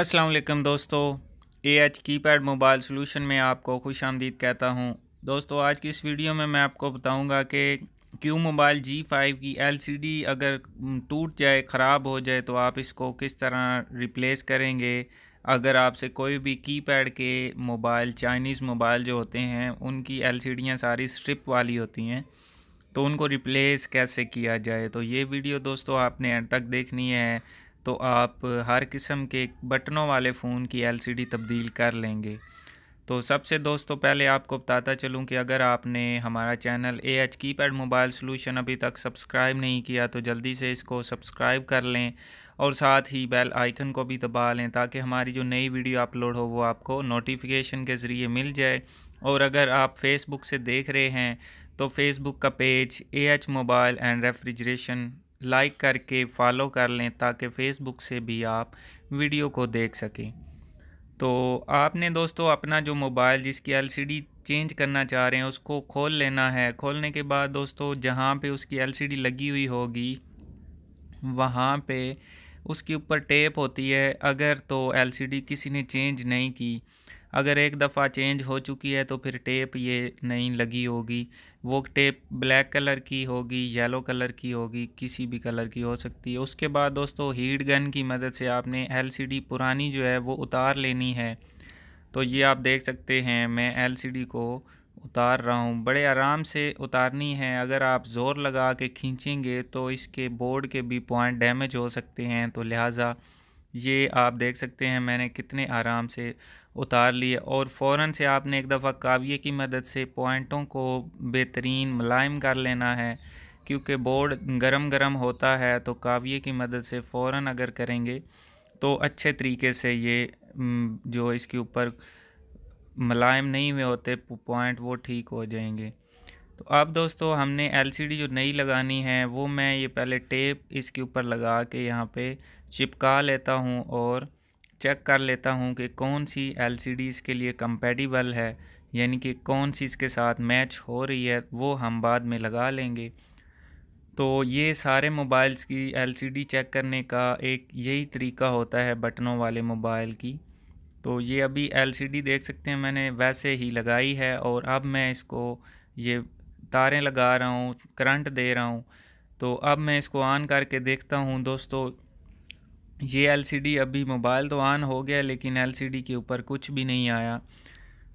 असलम दोस्तों A H keypad mobile solution में आपको खुश आमदीद कहता हूँ दोस्तों आज की इस वीडियो में मैं आपको बताऊँगा कि क्यू मोबाइल जी फाइव की एल सी डी अगर टूट जाए ख़राब हो जाए तो आप इसको किस तरह रिप्लेस करेंगे अगर आपसे कोई भी की पैड के मोबाइल चाइनीज़ मोबाइल जो होते हैं उनकी एल सी डियाँ सारी स्ट्रिप वाली होती हैं तो उनको रिप्लेस कैसे किया जाए तो ये वीडियो दोस्तों आपने एंड तक देखनी है तो आप हर किस्म के बटनों वाले फ़ोन की एलसीडी तब्दील कर लेंगे तो सबसे दोस्तों पहले आपको बताता चलूँ कि अगर आपने हमारा channel A H keypad mobile solution अभी तक सब्सक्राइब नहीं किया तो जल्दी से इसको सब्सक्राइब कर लें और साथ ही बेल आइकन को भी दबा लें ताकि हमारी जो नई वीडियो अपलोड हो वो आपको नोटिफिकेशन के ज़रिए मिल जाए और अगर आप फेसबुक से देख रहे हैं तो फेसबुक का page A H mobile and refrigeration like करके फॉलो कर लें ताकि फ़ेसबुक से भी आप वीडियो को देख सकें तो आपने दोस्तों अपना जो मोबाइल जिसकी एलसीडी चेंज करना चाह रहे हैं उसको खोल लेना है खोलने के बाद दोस्तों जहाँ पे उसकी एलसीडी लगी हुई होगी वहाँ पे उसके ऊपर टेप होती है अगर तो एलसीडी किसी ने चेंज नहीं की अगर एक दफ़ा चेंज हो चुकी है तो फिर टेप ये नई लगी होगी वो टेप ब्लैक कलर की होगी येलो कलर की होगी किसी भी कलर की हो सकती है उसके बाद दोस्तों हीट गन की मदद से आपने एलसीडी पुरानी जो है वो उतार लेनी है तो ये आप देख सकते हैं मैं एलसीडी को उतार रहा हूँ बड़े आराम से उतारनी है अगर आप ज़ोर लगा के खींचेंगे तो इसके बोर्ड के भी पॉइंट डैमेज हो सकते हैं तो लिहाजा ये आप देख सकते हैं मैंने कितने आराम से उतार लिए और फ़ौर से आपने एक दफ़ा काविये की मदद से पॉइंटों को बेहतरीन मुलायम कर लेना है क्योंकि बोर्ड गरम गरम होता है तो काविये की मदद से फ़ौर अगर करेंगे तो अच्छे तरीके से ये जो इसके ऊपर मुलायम नहीं हुए होते पॉइंट वो ठीक हो जाएंगे तो अब दोस्तों हमने एलसीडी जो नई लगानी है वो मैं ये पहले टेप इसके ऊपर लगा के यहाँ पे चिपका लेता हूँ और चेक कर लेता हूँ कि कौन सी एल इसके लिए कंपेटिबल है यानी कि कौन सी इसके साथ मैच हो रही है वो हम बाद में लगा लेंगे तो ये सारे मोबाइल्स की एल चेक करने का एक यही तरीका होता है बटनों वाले मोबाइल की तो ये अभी एल देख सकते हैं मैंने वैसे ही लगाई है और अब मैं इसको ये तारें लगा रहा हूँ करंट दे रहा हूँ तो अब मैं इसको ऑन करके देखता हूँ दोस्तों ये एलसीडी अभी मोबाइल तो ऑन हो गया लेकिन एलसीडी के ऊपर कुछ भी नहीं आया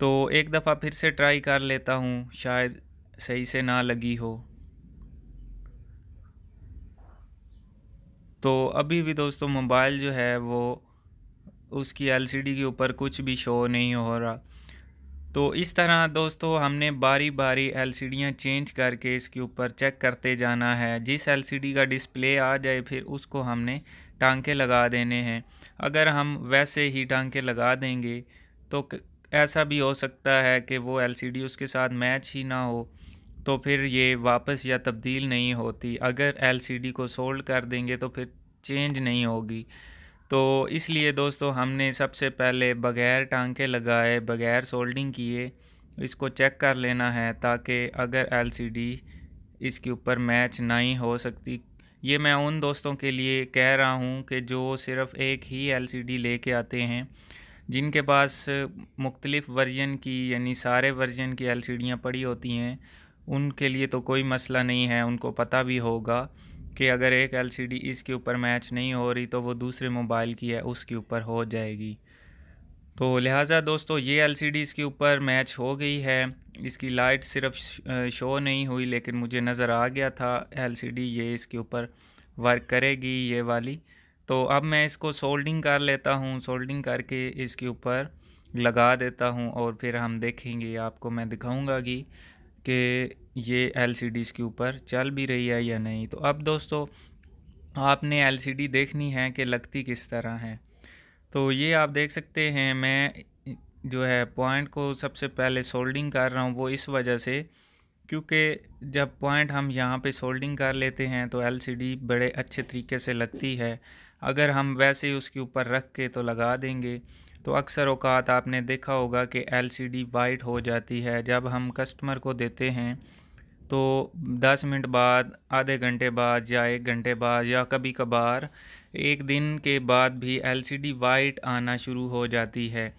तो एक दफ़ा फिर से ट्राई कर लेता हूँ शायद सही से ना लगी हो तो अभी भी दोस्तों मोबाइल जो है वो उसकी एलसीडी के ऊपर कुछ भी शो नहीं हो रहा तो इस तरह दोस्तों हमने बारी बारी एल चेंज करके इसके ऊपर चेक करते जाना है जिस एल का डिस्प्ले आ जाए फिर उसको हमने टांके लगा देने हैं अगर हम वैसे ही टांके लगा देंगे तो ऐसा भी हो सकता है कि वो एल उसके साथ मैच ही ना हो तो फिर ये वापस या तब्दील नहीं होती अगर एल को सोल्ड कर देंगे तो फिर चेंज नहीं होगी तो इसलिए दोस्तों हमने सबसे पहले बग़ैर टांके लगाए बग़ैर सोल्डिंग किए इसको चेक कर लेना है ताकि अगर एलसीडी इसके ऊपर मैच नहीं हो सकती ये मैं उन दोस्तों के लिए कह रहा हूँ कि जो सिर्फ़ एक ही एलसीडी लेके आते हैं जिनके पास मुख्तलिफ़ वर्जन की यानी सारे वर्जन की एल पड़ी होती हैं उनके लिए तो कोई मसला नहीं है उनको पता भी होगा कि अगर एक एलसीडी इसके ऊपर मैच नहीं हो रही तो वो दूसरे मोबाइल की है उसके ऊपर हो जाएगी तो लिहाजा दोस्तों ये एल सी डी इसके ऊपर मैच हो गई है इसकी लाइट सिर्फ शो नहीं हुई लेकिन मुझे नज़र आ गया था एल सी डी ये इसके ऊपर वर्क करेगी ये वाली तो अब मैं इसको सोल्डिंग कर लेता हूँ सोल्डिंग करके इसके ऊपर लगा देता हूँ और फिर हम देखेंगे आपको मैं दिखाऊँगा कि कि ये एल के ऊपर चल भी रही है या नहीं तो अब दोस्तों आपने एल देखनी है कि लगती किस तरह है तो ये आप देख सकते हैं मैं जो है पॉइंट को सबसे पहले सोल्डिंग कर रहा हूँ वो इस वजह से क्योंकि जब पॉइंट हम यहाँ पे सोल्डिंग कर लेते हैं तो एल बड़े अच्छे तरीके से लगती है अगर हम वैसे ही उसके ऊपर रख के तो लगा देंगे तो अक्सर अवकात आपने देखा होगा कि एलसीडी वाइट हो जाती है जब हम कस्टमर को देते हैं तो 10 मिनट बाद आधे घंटे बाद या एक घंटे बाद या कभी कभार एक दिन के बाद भी एलसीडी वाइट आना शुरू हो जाती है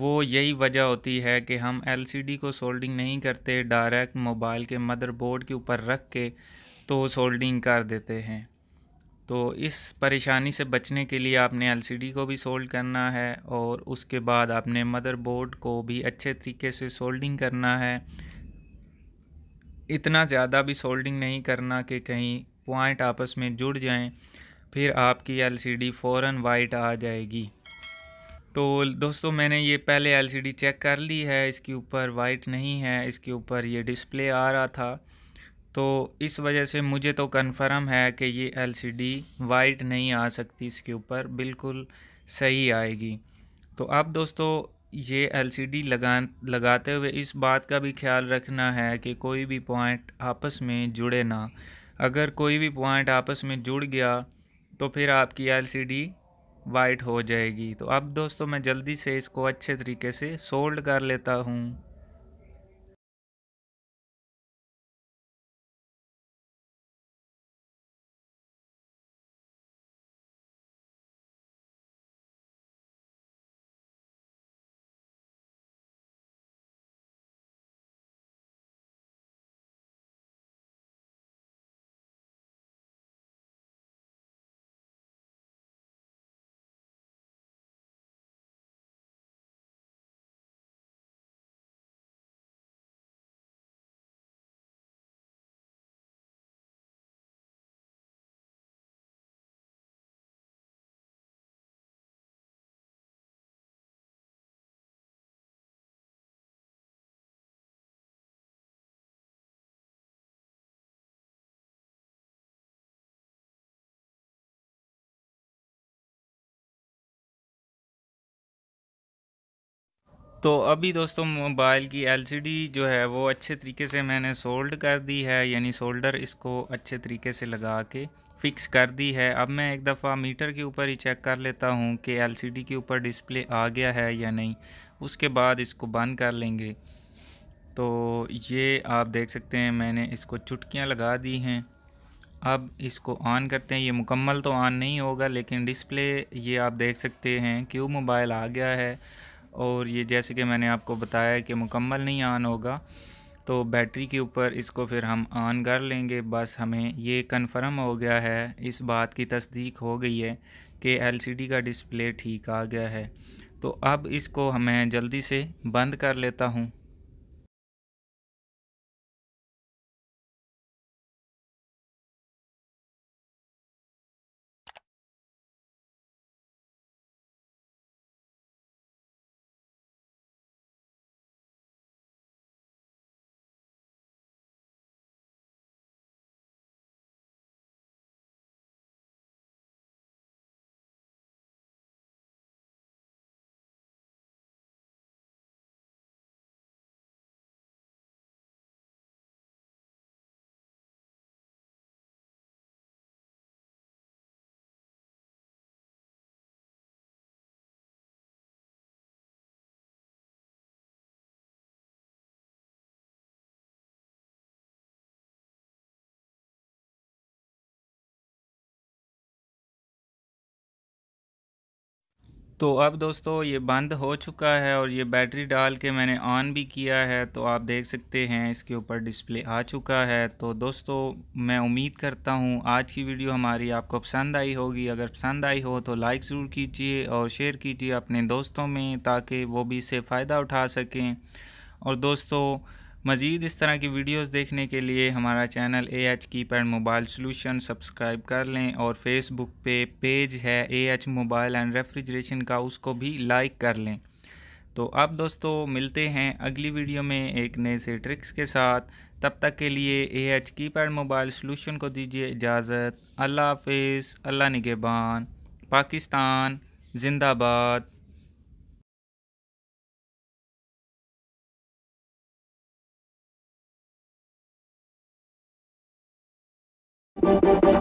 वो यही वजह होती है कि हम एलसीडी को सोल्डिंग नहीं करते डायरेक्ट मोबाइल के मदरबोर्ड के ऊपर रख के तो सोल्डिंग कर देते हैं तो इस परेशानी से बचने के लिए आपने एलसीडी को भी सोल्ड करना है और उसके बाद आपने मदरबोर्ड को भी अच्छे तरीके से सोल्डिंग करना है इतना ज़्यादा भी सोल्डिंग नहीं करना कि कहीं पॉइंट आपस में जुड़ जाएं फिर आपकी एलसीडी फौरन वाइट आ जाएगी तो दोस्तों मैंने ये पहले एलसीडी चेक कर ली है इसके ऊपर वाइट नहीं है इसके ऊपर ये डिस्प्ले आ रहा था तो इस वजह से मुझे तो कंफर्म है कि ये एलसीडी वाइट नहीं आ सकती इसके ऊपर बिल्कुल सही आएगी तो अब दोस्तों ये एलसीडी लगा लगाते हुए इस बात का भी ख्याल रखना है कि कोई भी पॉइंट आपस में जुड़े ना अगर कोई भी पॉइंट आपस में जुड़ गया तो फिर आपकी एलसीडी वाइट हो जाएगी तो अब दोस्तों मैं जल्दी से इसको अच्छे तरीके से सोल्ड कर लेता हूँ तो अभी दोस्तों मोबाइल की एलसीडी जो है वो अच्छे तरीके से मैंने सोल्ड कर दी है यानी सोल्डर इसको अच्छे तरीके से लगा के फ़िक्स कर दी है अब मैं एक दफ़ा मीटर के ऊपर ही चेक कर लेता हूँ कि एलसीडी के ऊपर डिस्प्ले आ गया है या नहीं उसके बाद इसको बंद कर लेंगे तो ये आप देख सकते हैं मैंने इसको चुटकियाँ लगा दी हैं अब इसको ऑन करते हैं ये मुकम्मल तो ऑन नहीं होगा लेकिन डिस्प्ले ये आप देख सकते हैं क्यों मोबाइल आ गया है और ये जैसे कि मैंने आपको बताया कि मुकम्मल नहीं ऑन होगा तो बैटरी के ऊपर इसको फिर हम ऑन कर लेंगे बस हमें ये कन्फर्म हो गया है इस बात की तस्दीक हो गई है कि एलसीडी का डिस्प्ले ठीक आ गया है तो अब इसको मैं जल्दी से बंद कर लेता हूँ तो अब दोस्तों ये बंद हो चुका है और ये बैटरी डाल के मैंने ऑन भी किया है तो आप देख सकते हैं इसके ऊपर डिस्प्ले आ चुका है तो दोस्तों मैं उम्मीद करता हूँ आज की वीडियो हमारी आपको पसंद आई होगी अगर पसंद आई हो तो लाइक ज़रूर कीजिए और शेयर कीजिए अपने दोस्तों में ताकि वो भी इससे फ़ायदा उठा सकें और दोस्तों मज़ीद इस तरह की वीडियोस देखने के लिए हमारा channel A H keypad mobile solution subscribe कर लें और फेसबुक पे पेज है A H mobile and refrigeration का उसको भी लाइक कर लें तो अब दोस्तों मिलते हैं अगली वीडियो में एक नए से ट्रिक्स के साथ तब तक के लिए A H keypad mobile solution को दीजिए इजाज़त अल्लाह हाफ अल्लाह निगेबान पाकिस्तान जिंदाबाद Thank you.